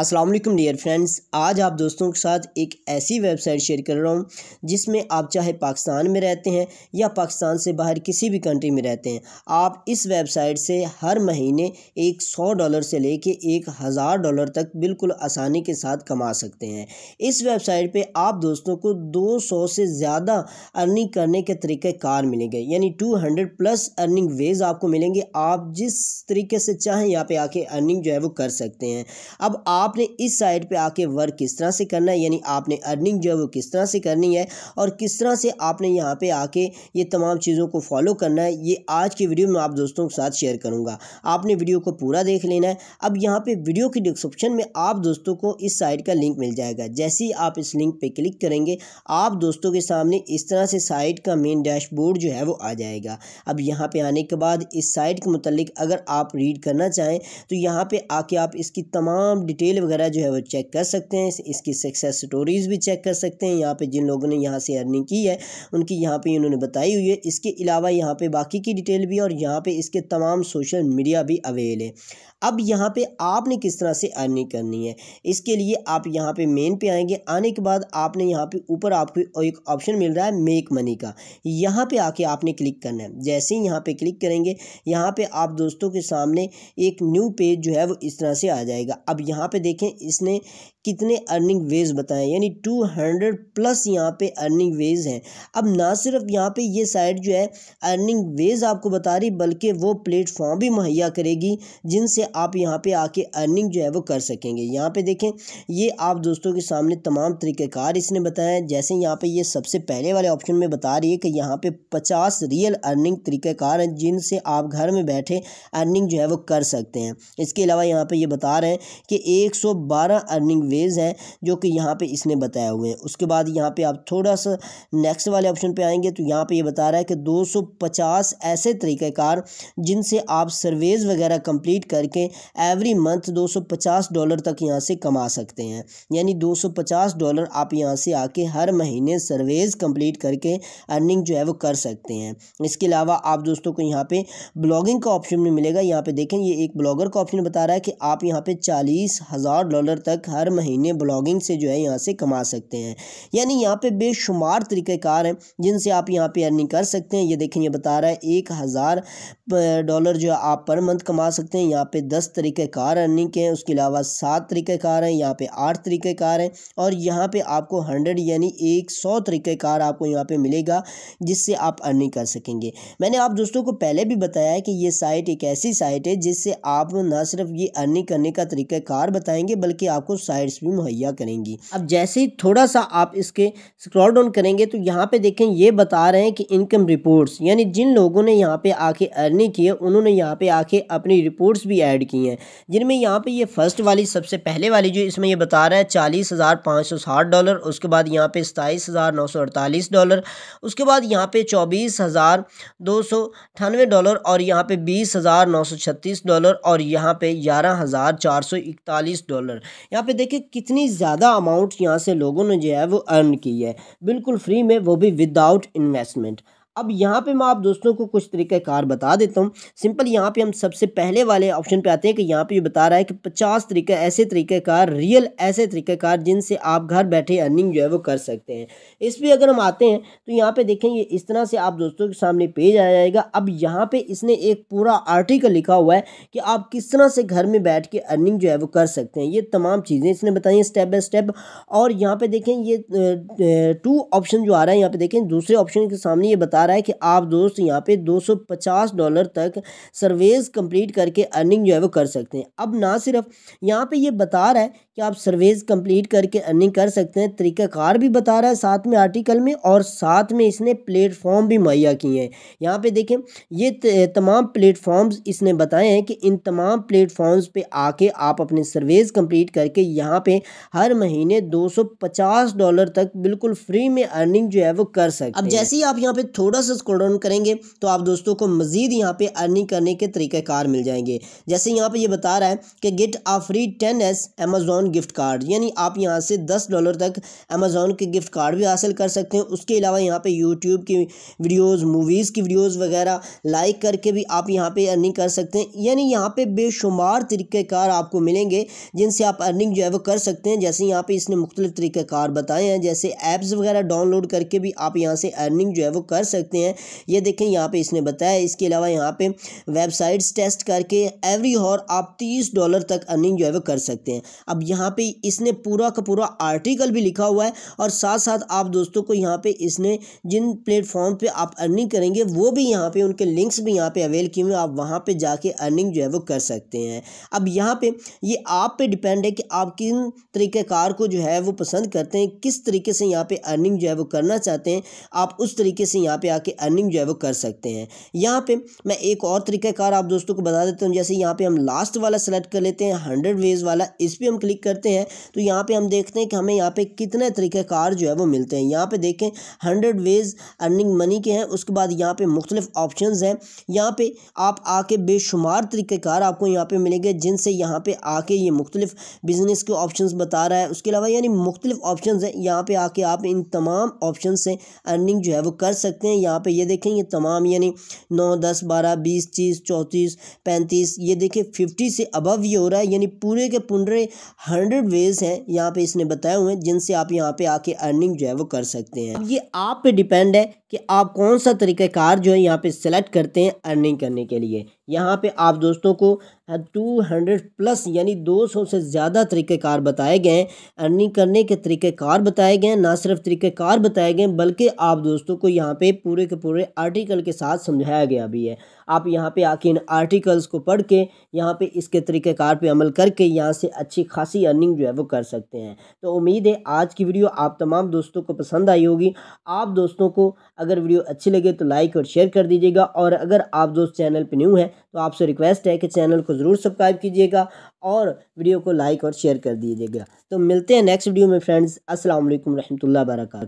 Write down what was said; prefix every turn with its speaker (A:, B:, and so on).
A: अस्सलाम वालेकुम dear friends आज आप दोस्तों के साथ एक ऐसी वेबसाइट शेयर कर रहा हूँ जिसमें आप चाहे पाकिस्तान में रहते हैं या पाकिस्तान से बाहर किसी भी कंट्री में रहते हैं आप इस वेबसाइट से हर महीने एक सौ डॉलर से लेके एक हज़ार डॉलर तक बिल्कुल आसानी के साथ कमा सकते हैं इस वेबसाइट पर आप दोस्तों को दो सौ से ज़्यादा अर्निंग करने के कार मिलेंगे यानी two hundred plus earning wage आपको मिलेंगे आप जिस तरीके से चाहें यहाँ पर आके अर्निंग जो है वो कर सकते हैं अब आप आपने इस साइड पे आके वर्क किस तरह से करना है यानी आपने अर्निंग जो है वो किस तरह से करनी है और किस तरह से आपने यहाँ पे आके ये तमाम चीज़ों को फॉलो करना है ये आज की वीडियो में आप दोस्तों के साथ शेयर करूँगा आपने वीडियो को पूरा देख लेना है अब यहाँ पर वीडियो की डिस्क्रिप्शन में आप दोस्तों को इस साइट का लिंक मिल जाएगा जैसे ही आप इस लिंक पर क्लिक करेंगे आप दोस्तों के सामने इस तरह से साइट का मेन डैशबोर्ड जो है वो आ जाएगा अब यहाँ पर आने के बाद इस साइट के मतलब अगर आप रीड करना चाहें तो यहाँ पर आके आप इसकी तमाम डिटेल मेल वगैरह जो है वो चेक कर सकते हैं इसकी सक्सेस स्टोरीज़ भी चेक कर सकते हैं यहाँ पे जिन लोगों ने यहाँ से अर्निंग की है उनकी यहाँ पे इन्होंने बताई हुई है इसके अलावा यहाँ पे बाकी की डिटेल भी और यहाँ पे इसके तमाम सोशल मीडिया भी अवेल है अब यहाँ पे आपने किस तरह से अर्निंग करनी है इसके लिए आप यहाँ पे मेन पे आएंगे आने के बाद आपने यहाँ पे ऊपर आपको एक ऑप्शन मिल रहा है मेक मनी का यहाँ पे आके आपने क्लिक करना है जैसे ही यहाँ पे क्लिक करेंगे यहाँ पे आप दोस्तों के सामने एक न्यू पेज जो है वो इस तरह से आ जाएगा अब यहाँ पे देखें इसने कितने अर्निंग वेज बताएं यानी टू हंड्रेड प्लस यहाँ पे अर्निंग वेज हैं अब ना सिर्फ यहाँ पे ये साइट जो है अर्निंग वेज आपको बता रही बल्कि वो प्लेटफॉर्म भी मुहैया करेगी जिनसे आप यहाँ पे आके अर्निंग जो है वो कर सकेंगे यहाँ पे देखें ये आप दोस्तों के सामने तमाम तरीक़ेकार इसने बताया जैसे यहाँ पर ये सबसे पहले वाले ऑप्शन में बता रही है कि यहाँ पर पचास रियल अर्निंग तरीक़ेकार हैं जिनसे आप घर में बैठे अर्निंग जो है वो कर सकते हैं इसके अलावा यहाँ पर ये बता रहे हैं कि एक 112 अर्निंग वेज हैं जो कि यहाँ पे इसने बताए हुए हैं उसके बाद यहाँ पे आप थोड़ा सा नेक्स्ट वाले ऑप्शन पे आएंगे तो यहाँ पे ये बता रहा है कि 250 ऐसे तरीक़ाकार जिनसे आप सर्वेज वगैरह कंप्लीट करके एवरी मंथ 250 डॉलर तक यहाँ से कमा सकते हैं यानी 250 डॉलर आप यहाँ से आके हर महीने सर्वेज कम्प्लीट करके अर्निंग जो है वो कर सकते हैं इसके अलावा आप दोस्तों को यहाँ पर ब्लॉगिंग का ऑप्शन भी मिलेगा यहाँ पर देखें ये एक ब्लॉगर का ऑप्शन बता रहा है कि आप यहाँ पर चालीस हज़ार डॉलर तक हर महीने ब्लॉगिंग से जो है यहाँ से कमा सकते हैं यानी यहाँ पे बेशुमार तरीक़ेकार हैं जिनसे आप यहाँ पे अर्निंग कर सकते हैं ये देखें ये बता रहा है एक हज़ार डॉलर जो आप पर मंथ कमा सकते हैं यहाँ पे दस तरीक़ेकार अर्निंग के हैं उसके अलावा सात तरीक़ेकार हैं यहाँ पे आठ तरीक़ेकार हैं और यहाँ पे आपको हंड्रेड यानी एक सौ तरीक़ेकार आपको यहाँ पे मिलेगा जिससे आप अर्निंग कर सकेंगे मैंने आप दोस्तों को पहले भी बताया है कि ये साइट एक ऐसी साइट है जिससे आप ना सिर्फ ये अर्निंग करने का तरीक़ेकार बताया बताएंगे बल्कि आपको साइड्स भी मुहैया करेंगी अब जैसे ही थोड़ा सा आप इसके स्क्रॉल डाउन करेंगे तो यहाँ पे देखें ये बता रहे हैं कि इनकम रिपोर्ट्स यानी जिन लोगों ने यहाँ पे आके अर्निंग की है उन्होंने यहाँ पे आके अपनी रिपोर्ट्स भी ऐड की हैं जिनमें यहाँ पे ये फर्स्ट वाली सबसे पहले वाली जो इसमें ये बता रहा है चालीस डॉलर उसके बाद यहाँ पे सताईस डॉलर उसके बाद यहाँ पे चौबीस डॉलर और यहाँ पे बीस डॉलर और यहाँ पे ग्यारह हज़ार चार सौ इकतालीस चालीस डॉलर यहाँ पे देखिए कितनी ज़्यादा अमाउंट यहाँ से लोगों ने जो है वो अर्न की है बिल्कुल फ्री में वो भी विदाउट इन्वेस्टमेंट अब यहाँ पे मैं आप दोस्तों को कुछ तरीक़ाकार बता देता हूँ सिंपल यहाँ पे हम सबसे पहले वाले ऑप्शन पे आते हैं कि यहाँ पे बता रहा है कि पचास तरीके ऐसे तरीक़ाकार रियल ऐसे तरीक़ाकार जिनसे आप घर बैठे अर्निंग जो है वो कर सकते हैं इस पर अगर हम आते हैं तो यहाँ पर ये इस तरह से आप दोस्तों के सामने पेज आ जाएगा अब यहाँ पर इसने एक पूरा आर्टिकल लिखा हुआ है कि आप किस तरह से घर में बैठ के अर्निंग जो है वो कर सकते हैं ये तमाम चीज़ें इसने बताई हैं स्टेप बाई स्टेप और यहाँ पर देखें ये टू ऑप्शन जो आ रहा है यहाँ पर देखें दूसरे ऑप्शन के सामने ये बता बता रहा है कि आप दोस्त यहाँ पे 250 डॉलर तक सर्वेज कंप्लीट करके अर्निंग जो है वो कर सकते हैं अब ना सिर्फ यहाँ पे ये बता रहा है कि आप सर्वेज कंप्लीट करके अर्निंग कर सकते हैं तरीक़ाकार भी बता रहा है साथ में आर्टिकल में और साथ में इसने प्लेटफॉर्म भी मुहैया किए हैं यहाँ पर देखें ये तमाम प्लेटफॉर्म्स इसने बताए हैं कि इन तमाम प्लेटफॉर्म्स पर आके आप अपने सर्वेज कम्प्लीट करके यहाँ पर हर महीने दो डॉलर तक बिल्कुल फ्री में अर्निंग जो है वो कर सकते अब जैसे ही आप यहाँ पे थोड़ा थोड़ा सा स्क्रोल डाउन करेंगे तो आप दोस्तों को मजीद यहाँ पे अर्निंग करने के तरीक़ाकार मिल जाएंगे जैसे यहाँ पे ये बता रहा है कि get a free ten S Amazon gift card यानी आप यहाँ से दस डॉलर तक अमेजोन के गिफ्ट कार्ड भी हासिल कर सकते हैं उसके अलावा यहाँ पे यूट्यूब की वीडियोज़ मूवीज़ की वीडियोज़ वगैरह लाइक करके भी आप यहाँ पे अर्निंग कर सकते हैं यानी यहाँ पे बेशुमार तरीक़ाकार आपको मिलेंगे जिनसे आप अर्निंग जो है वो कर सकते हैं जैसे यहाँ पे इसने मुख्तलिफ़ तरीक़ाकार बताए हैं जैसे ऐप्स वगैरह डाउनलोड करके भी आप यहाँ से अर्निंग जो है वो कर सकते सकते हैं ये देखें यहाँ पे इसने बताया इसके अलावा यहाँ पे वेबसाइट्स टेस्ट करके एवरी हॉर आप तीस डॉलर तक अर्निंग जो है वो कर सकते हैं अब यहाँ पे इसने पूरा का पूरा आर्टिकल भी लिखा हुआ है और साथ साथ आप दोस्तों को यहाँ पे इसने जिन प्लेटफॉर्म पे आप अर्निंग करेंगे वो भी यहाँ पे उनके लिंक्स भी यहाँ पे अवेल किए हुए आप वहाँ पर जाके अर्निंग जो है वो कर सकते हैं अब यहाँ पर ये आप पर डिपेंड है कि आप किन तरीक़ेकार को जो है वो पसंद करते हैं किस तरीके से यहाँ पे अर्निंग जो है वो करना चाहते हैं आप उस तरीके से यहाँ पे आके अर्निंग जो है वो कर सकते हैं यहाँ पे मैं एक और तरीक़ाकार आप दोस्तों को बता देता हूँ जैसे यहाँ पे हम लास्ट वाला सेलेक्ट कर लेते हैं हंड्रेड वेज वाला इस पर हम क्लिक करते हैं तो यहाँ पे हम देखते हैं कि हमें यहाँ पे कितने तरीक़ाकार जो है वो मिलते हैं यहाँ पे देखें हंड्रेड वेज अर्निंग मनी के हैं उसके बाद यहाँ पर मुख्तलिफ ऑप्शन हैं यहाँ पर आप आके बेशुमार तरीक़ाकार आपको यहाँ पर मिलेंगे जिनसे यहाँ पर आके ये मुख्तलिफ बिज़नेस के ऑप्शन बता रहा है उसके अलावा यानी मुख्तलिफ ऑप्शन हैं यहाँ पर आके आप इन तमाम ऑप्शन से अर्निंग जो है वो कर सकते हैं यहाँ पे ये ये तमाम यानी नौ दस बारह बीस तीस चौंतीस पैंतीस ये देखें फिफ्टी से अबव ये हो रहा है यानी पूरे के पुनरे हंड्रेड वेज हैं यहाँ पे इसने बताए हुए हैं जिनसे आप यहाँ पे आके अर्निंग जो है वो कर सकते हैं ये आप पे डिपेंड है कि आप कौन सा तरीक़ाकार जो है यहाँ पे सेलेक्ट करते हैं अर्निंग करने के लिए यहाँ पे आप दोस्तों को 200 प्लस यानी 200 से ज़्यादा तरीक़ार बताए गए हैं अर्निंग करने के तरीक़ार बताए गए हैं ना सिर्फ तरीक़ेकार बताए गए बल्कि आप दोस्तों को यहाँ पे पूरे के पूरे आर्टिकल के साथ समझाया गया भी है आप यहाँ पे आके इन आर्टिकल्स को पढ़ के यहाँ पे इसके तरीक़ाकार पे अमल करके यहाँ से अच्छी खासी अर्निंग जो है वो कर सकते हैं तो उम्मीद है आज की वीडियो आप तमाम दोस्तों को पसंद आई होगी आप दोस्तों को अगर वीडियो अच्छी लगे तो लाइक और शेयर कर दीजिएगा और अगर आप दोस्त चैनल पर न्यू हैं तो आपसे रिक्वेस्ट है कि चैनल को ज़रूर सब्सक्राइब कीजिएगा और वीडियो को लाइक और शेयर कर दीजिएगा तो मिलते हैं नेक्स्ट वीडियो में फ्रेंड्स असल वरहमल वर्का